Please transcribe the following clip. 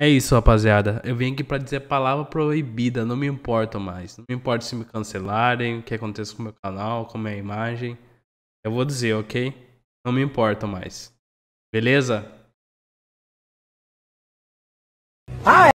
É isso, rapaziada. Eu vim aqui para dizer palavra proibida, não me importo mais. Não me importa se me cancelarem, o que acontece com o meu canal, com a minha imagem. Eu vou dizer, ok? Não me importo mais. Beleza? Ah, é?